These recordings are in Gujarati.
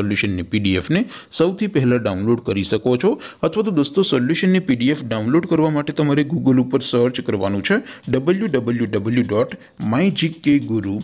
सोल्यूशन ने पीडीएफ ने સૌથી પહેલો ડાઉનલોડ કરી શકો છો અથવા તો દોસ્તો સોલ્યુશન ની પીડીએફ ડાઉનલોડ કરવા માટે તમારે Google ઉપર સર્ચ કરવાનું છે www.mygkguru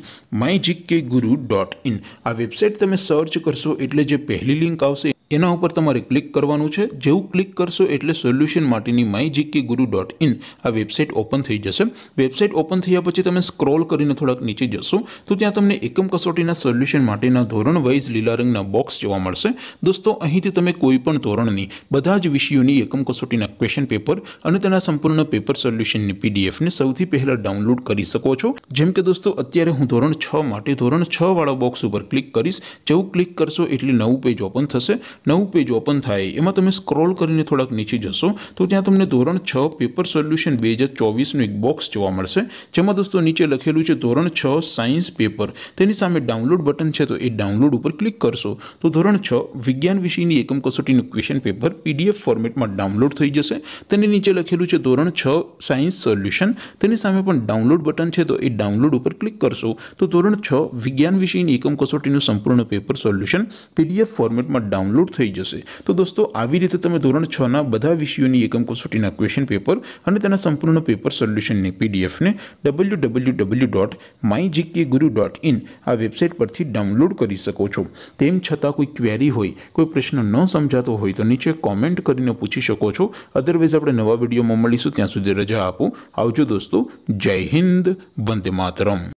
mygkguru.in આ વેબસાઈટ તમે સર્ચ કરશો એટલે જે પહેલી લિંક આવશે એના ઉપર તમારે ક્લિક કરવાનું છે જેવું ક્લિક કરશો એટલે સોલ્યુશન માટેની my GK guru dot in આ વેબસાઇટ ઓપન થઈ જશે વેબસાઇટ ઓપન થયા પછી તમે સ્ક્રોલ કરીને થોડાક નીચે જશો તો ત્યાં તમને એકમ કસોટીના સોલ્યુશન માટેના ધોરણ વાઇઝ લીલા રંગના બોક્સ જોવા મળશે દોસ્તો અહીંથી તમે કોઈ પણ ધોરણની બધા જ વિષયોની એકમ કસોટીના ક્વેશ્ચન પેપર અને તેના સંપૂર્ણ પેપર સોલ્યુશનની પીડીએફને સૌથી પહેલાં ડાઉનલોડ કરી શકો છો જેમ કે દોસ્તો અત્યારે હું ધોરણ છ માટે ધોરણ છ વાળા બોક્સ ઉપર ક્લિક કરીશ જેવું ક્લિક કરશો એટલે નવું પેજ ઓપન થશે નવ પેજ ઓપન થાય એમાં તમે સ્ક્રોલ કરીને થોડક નીચે જશો તો ત્યાં તમને ધોરણ 6 પેપર સોલ્યુશન 2024 નું એક બોક્સ જોવા મળશે જેમ આ દોસ્તો નીચે લખેલું છે ધોરણ 6 સાયન્સ પેપર તેની સામે ડાઉનલોડ બટન છે તો એ ડાઉનલોડ ઉપર ક્લિક કરશો તો ધોરણ 6 વિજ્ઞાન વિષયની એકમ કસોટીનું ક્વેશ્ચન પેપર PDF ફોર્મેટમાં ડાઉનલોડ થઈ જશે તેની નીચે લખેલું છે ધોરણ 6 સાયન્સ સોલ્યુશન તેની સામે પણ ડાઉનલોડ બટન છે તો એ ડાઉનલોડ ઉપર ક્લિક કરશો તો ધોરણ 6 વિજ્ઞાન વિષયની એકમ કસોટીનું સંપૂર્ણ પેપર સોલ્યુશન PDF ફોર્મેટમાં ડાઉનલોડ થઈ જશે તો દોસ્તો આવી રીતે તમે ધોરણ 6 ના બધા વિષયોની એકમ કોસોટીના ક્વેશ્ચન પેપર અને તેના સંપૂર્ણનો પેપર સોલ્યુશન ને પીડીએફ ને www.mygkguru.in આ વેબસાઈટ પરથી ડાઉનલોડ કરી શકો છો તેમ છતાં કોઈ ક્વેરી હોય કોઈ પ્રશ્ન ન સમજાતો હોય તો નીચે કમેન્ટ કરીને પૂછી શકો છો અધરવેઝ આપણે નવા વિડિયોમાં મળીશું ત્યાં સુધી રજા આપું આવજો દોસ્તો જય હિન્દ વંદે માતરમ